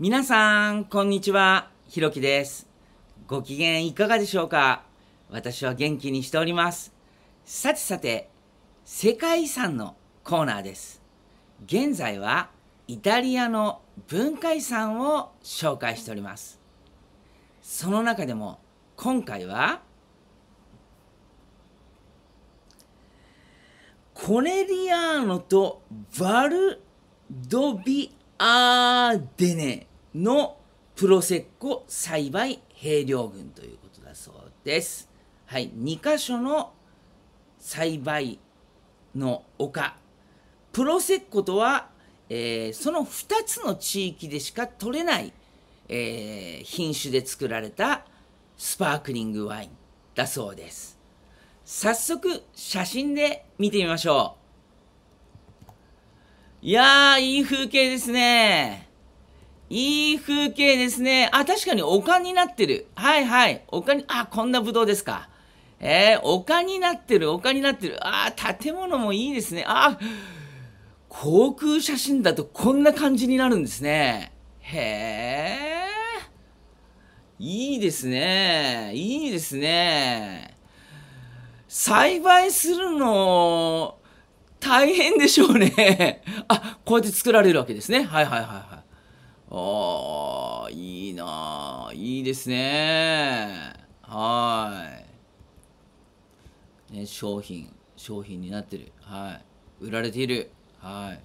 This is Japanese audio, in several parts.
皆さん、こんにちは。ひろきです。ご機嫌いかがでしょうか私は元気にしております。さてさて、世界遺産のコーナーです。現在はイタリアの文化遺産を紹介しております。その中でも今回は、コネリアーノとバルドビアーデネのプロセッコ栽培計量群ということだそうです。はい、2箇所の栽培の丘。プロセッコとは、えー、その2つの地域でしか取れない、えー、品種で作られたスパークリングワインだそうです。早速写真で見てみましょう。いやー、いい風景ですね。いい風景ですね。あ、確かに丘になってる。はいはい。丘に、あ、こんなぶどうですか。えー、丘になってる、丘になってる。あ、建物もいいですね。あ、航空写真だとこんな感じになるんですね。へえ。いいですね。いいですね。栽培するの、大変でしょうね。あ、こうやって作られるわけですね。はいはいはいはい。ああ、いいなあいいですねはい。ね、商品、商品になってる。はい。売られている。はい。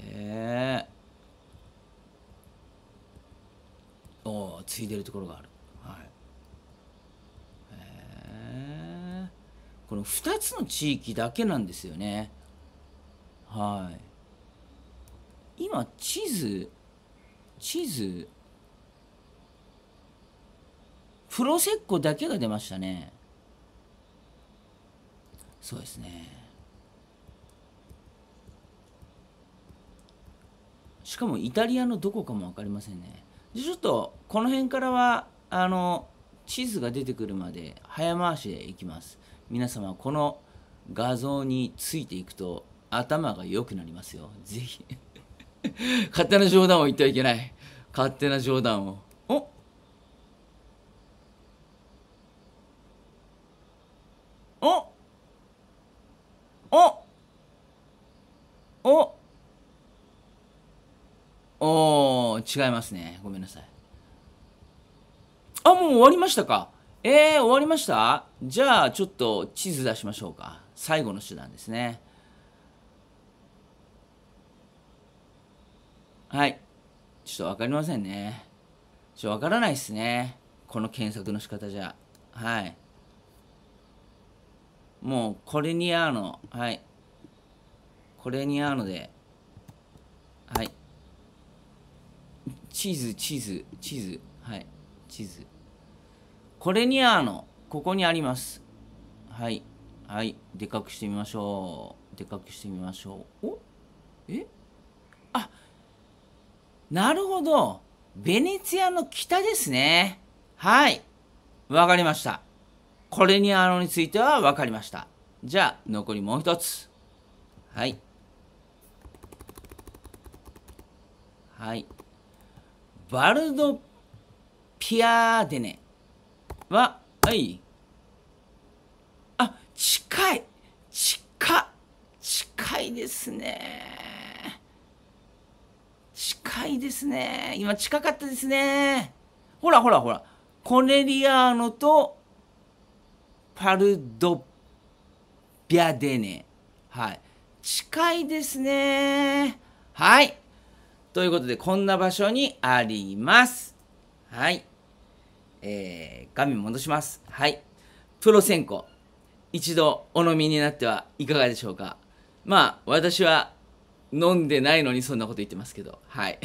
ええー。おお、ついでるところがある。はい。ええー。この2つの地域だけなんですよね。はい。今、地図、チーズプロセッコだけが出ましたねそうですねしかもイタリアのどこかも分かりませんねでちょっとこの辺からはあの地図が出てくるまで早回しでいきます皆様この画像についていくと頭が良くなりますよ是非 勝手な冗談を言ってはいけない。勝手な冗談を。おおおおおお違いますね。ごめんなさい。あ、もう終わりましたかえー、終わりましたじゃあ、ちょっと地図出しましょうか。最後の手段ですね。はいちょっとわかりませんねちょっとわからないっすねこの検索の仕方じゃはいもうこれに合うのはいこれに合うのではいチーズチーズチーズはいチーズこれに合うのここにありますはいはいでかくしてみましょうでかくしてみましょうおえなるほど。ベネツィアの北ですね。はい。わかりました。これにあのについてはわかりました。じゃあ、残りもう一つ。はい。はい。バルド・ピアーデネは、はい。あ、近い近近いですね。近いですね。今近かったですね。ほらほらほら。コネリアーノとパルドビャデネ。はい。近いですね。はい。ということで、こんな場所にあります。はい。えー、画面戻します。はい。プロセンコ。一度お飲みになってはいかがでしょうか。まあ、私は飲んでないのにそんなこと言ってますけどはい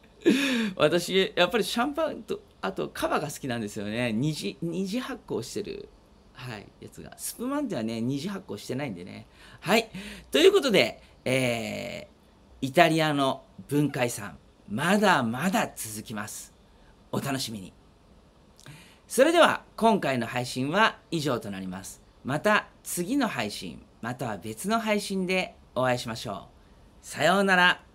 私やっぱりシャンパンとあとカバが好きなんですよね二次二次発酵してるはいやつがスプマンではね二次発酵してないんでねはいということでえー、イタリアの文化遺産まだまだ続きますお楽しみにそれでは今回の配信は以上となりますまた次の配信または別の配信でお会いしましょうさようなら。